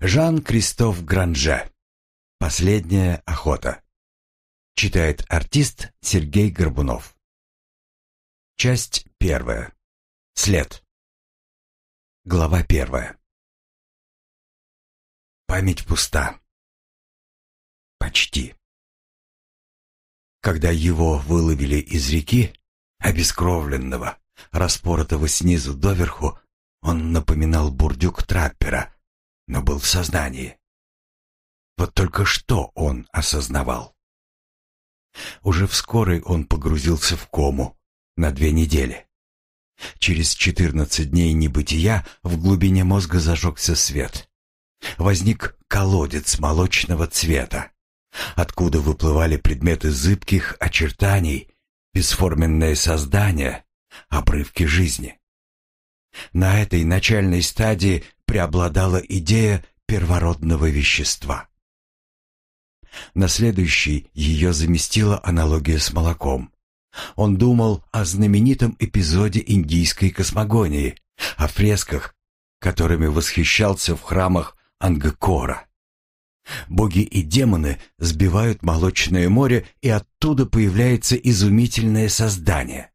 Жан-Кристоф Гранже. Последняя охота. Читает артист Сергей Горбунов. Часть первая. След. Глава первая. Память пуста. Почти. Когда его выловили из реки, обескровленного, распоротого снизу доверху, он напоминал бурдюк траппера — но был в сознании. Вот только что он осознавал. Уже в он погрузился в кому на две недели. Через 14 дней небытия в глубине мозга зажегся свет. Возник колодец молочного цвета, откуда выплывали предметы зыбких очертаний, бесформенные создания, обрывки жизни. На этой начальной стадии преобладала идея первородного вещества. На следующий ее заместила аналогия с молоком. Он думал о знаменитом эпизоде индийской космогонии, о фресках, которыми восхищался в храмах Ангкора. Боги и демоны сбивают молочное море, и оттуда появляется изумительное создание.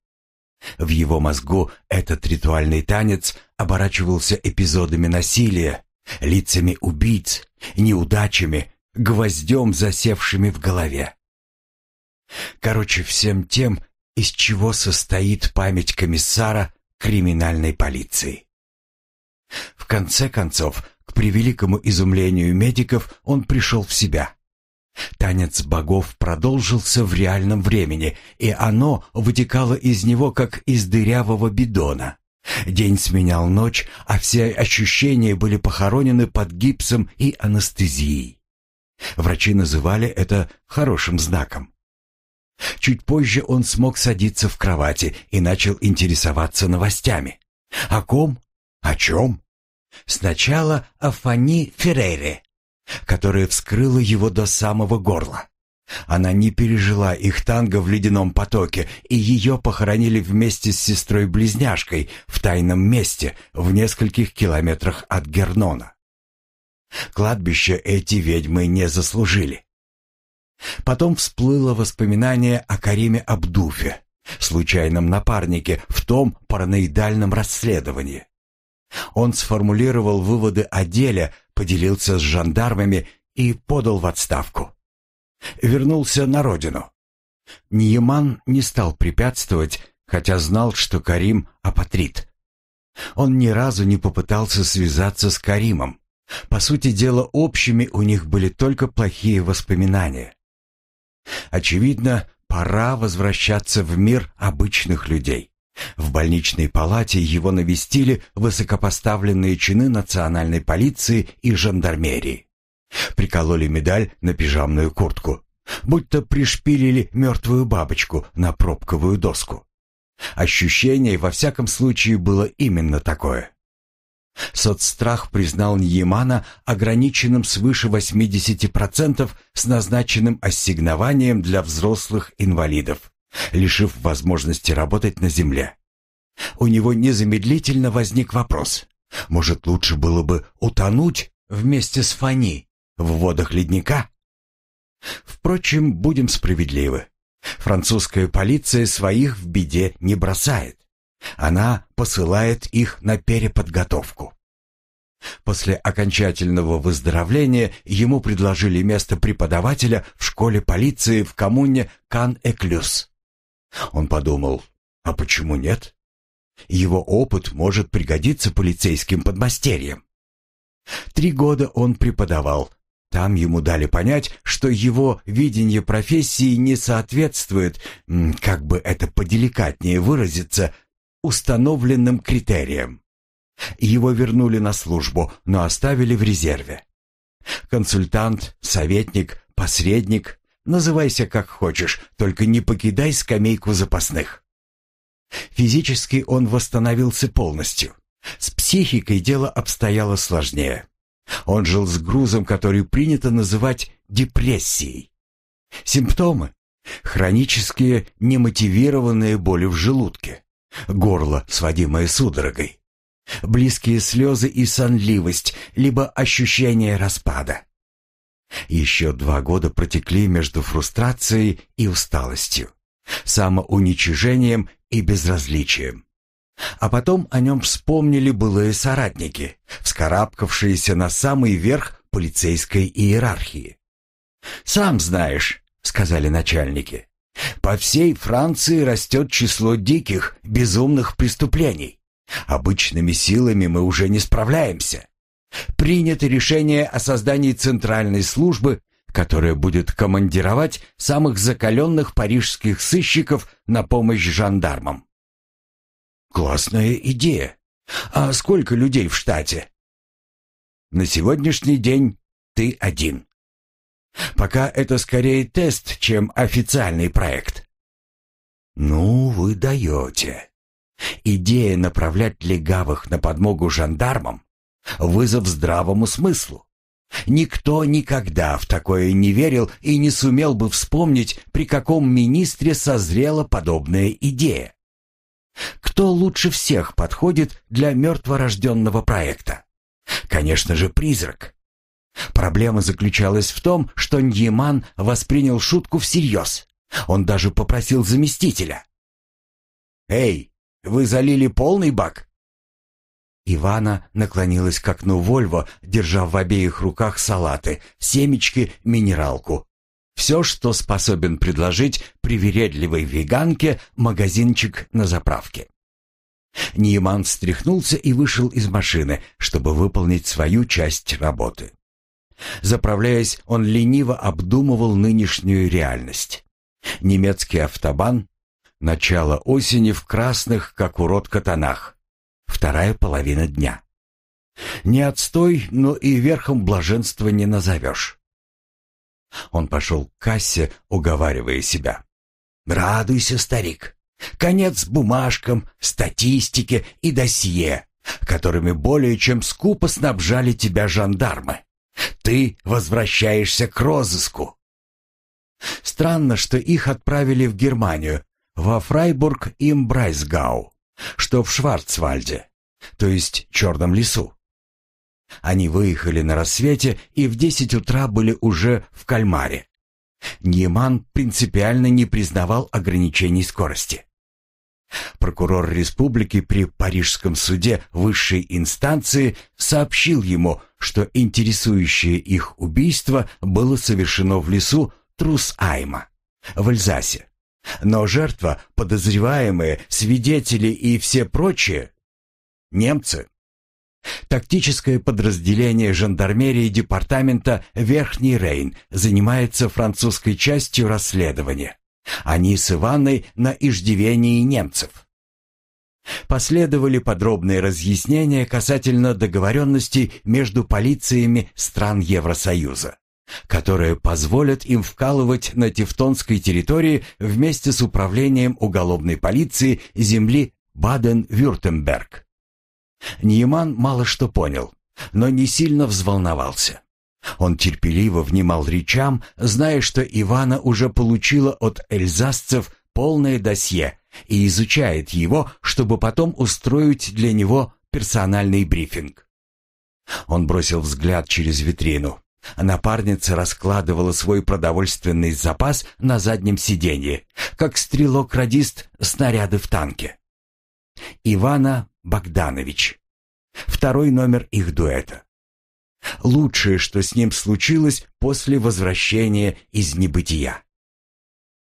В его мозгу этот ритуальный танец оборачивался эпизодами насилия, лицами убийц, неудачами, гвоздем, засевшими в голове. Короче, всем тем, из чего состоит память комиссара криминальной полиции. В конце концов, к превеликому изумлению медиков он пришел в себя. Танец богов продолжился в реальном времени, и оно вытекало из него, как из дырявого бидона. День сменял ночь, а все ощущения были похоронены под гипсом и анестезией. Врачи называли это хорошим знаком. Чуть позже он смог садиться в кровати и начал интересоваться новостями. О ком? О чем? Сначала о Фанни Феррейре которое вскрыла его до самого горла. Она не пережила их танго в ледяном потоке, и ее похоронили вместе с сестрой-близняшкой в тайном месте в нескольких километрах от Гернона. Кладбище эти ведьмы не заслужили. Потом всплыло воспоминание о Кариме Абдуфе, случайном напарнике в том параноидальном расследовании. Он сформулировал выводы о деле, поделился с жандармами и подал в отставку. Вернулся на родину. Ньяман не стал препятствовать, хотя знал, что Карим апатрит. Он ни разу не попытался связаться с Каримом. По сути дела, общими у них были только плохие воспоминания. Очевидно, пора возвращаться в мир обычных людей. В больничной палате его навестили высокопоставленные чины национальной полиции и жандармерии. Прикололи медаль на пижамную куртку, будто пришпилили мертвую бабочку на пробковую доску. Ощущение, во всяком случае, было именно такое. Соцстрах признал Ньямана ограниченным свыше 80% с назначенным ассигнованием для взрослых инвалидов лишив возможности работать на земле. У него незамедлительно возник вопрос. Может, лучше было бы утонуть вместе с Фани в водах ледника? Впрочем, будем справедливы. Французская полиция своих в беде не бросает. Она посылает их на переподготовку. После окончательного выздоровления ему предложили место преподавателя в школе полиции в коммуне Кан-Эклюс. Он подумал, а почему нет? Его опыт может пригодиться полицейским подмастерьям. Три года он преподавал. Там ему дали понять, что его видение профессии не соответствует, как бы это поделикатнее выразиться, установленным критериям. Его вернули на службу, но оставили в резерве. Консультант, советник, посредник, Называйся как хочешь, только не покидай скамейку запасных. Физически он восстановился полностью. С психикой дело обстояло сложнее. Он жил с грузом, который принято называть депрессией. Симптомы – хронические немотивированные боли в желудке, горло, сводимое судорогой, близкие слезы и сонливость, либо ощущение распада, еще два года протекли между фрустрацией и усталостью, самоуничижением и безразличием. А потом о нем вспомнили былые соратники, вскарабкавшиеся на самый верх полицейской иерархии. «Сам знаешь», — сказали начальники, — «по всей Франции растет число диких, безумных преступлений. Обычными силами мы уже не справляемся. Принято решение о создании центральной службы, которая будет командировать самых закаленных парижских сыщиков на помощь жандармам. Классная идея. А сколько людей в штате? На сегодняшний день ты один. Пока это скорее тест, чем официальный проект. Ну, вы даете. Идея направлять легавых на подмогу жандармам вызов здравому смыслу. Никто никогда в такое не верил и не сумел бы вспомнить, при каком министре созрела подобная идея. Кто лучше всех подходит для мертворожденного проекта? Конечно же, призрак. Проблема заключалась в том, что Ньеман воспринял шутку всерьез. Он даже попросил заместителя. «Эй, вы залили полный бак?» Ивана наклонилась к окну Вольво, держа в обеих руках салаты, семечки, минералку. Все, что способен предложить привередливой веганке магазинчик на заправке. Нейман встряхнулся и вышел из машины, чтобы выполнить свою часть работы. Заправляясь, он лениво обдумывал нынешнюю реальность. Немецкий автобан, начало осени в красных, как урод, катанах, вторая половина дня. Не отстой, но и верхом блаженства не назовешь. Он пошел к кассе, уговаривая себя. «Радуйся, старик. Конец бумажкам, статистике и досье, которыми более чем скупо снабжали тебя жандармы. Ты возвращаешься к розыску». Странно, что их отправили в Германию, во Фрайбург им Брайсгау, что в Шварцвальде то есть Черном лесу. Они выехали на рассвете и в десять утра были уже в Кальмаре. Ньяман принципиально не признавал ограничений скорости. Прокурор республики при парижском суде высшей инстанции сообщил ему, что интересующее их убийство было совершено в лесу Трус-Айма в Эльзасе. Но жертва, подозреваемые, свидетели и все прочие немцы. Тактическое подразделение жандармерии департамента Верхний Рейн занимается французской частью расследования. Они с Иваной на иждивении немцев. Последовали подробные разъяснения касательно договоренностей между полициями стран Евросоюза, которые позволят им вкалывать на Тевтонской территории вместе с управлением уголовной полиции земли Баден-Вюртемберг. Ньяман мало что понял, но не сильно взволновался. Он терпеливо внимал речам, зная, что Ивана уже получила от эльзасцев полное досье и изучает его, чтобы потом устроить для него персональный брифинг. Он бросил взгляд через витрину. Напарница раскладывала свой продовольственный запас на заднем сиденье, как стрелок-радист снаряды в танке. Ивана Богданович. Второй номер их дуэта. Лучшее, что с ним случилось после возвращения из небытия.